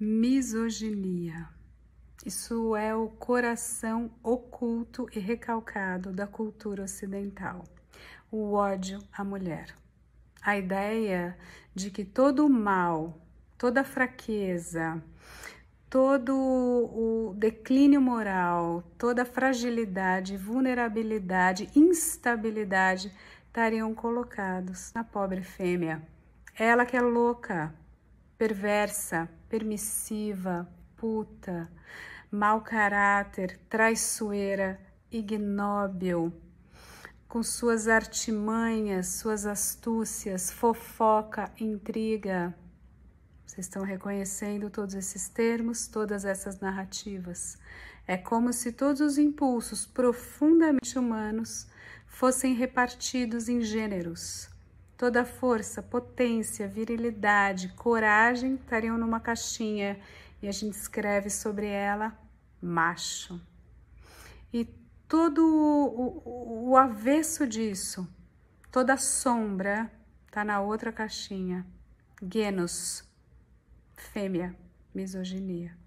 Misoginia. Isso é o coração oculto e recalcado da cultura ocidental. O ódio à mulher. A ideia de que todo o mal, toda a fraqueza, todo o declínio moral, toda a fragilidade, vulnerabilidade, instabilidade estariam colocados na pobre fêmea. Ela que é louca, perversa, permissiva, puta, mau caráter, traiçoeira, ignóbil, com suas artimanhas, suas astúcias, fofoca, intriga. Vocês estão reconhecendo todos esses termos, todas essas narrativas. É como se todos os impulsos profundamente humanos fossem repartidos em gêneros, Toda a força, potência, virilidade, coragem estariam numa caixinha e a gente escreve sobre ela macho. E todo o, o, o avesso disso, toda a sombra, está na outra caixinha. genus, fêmea, misoginia.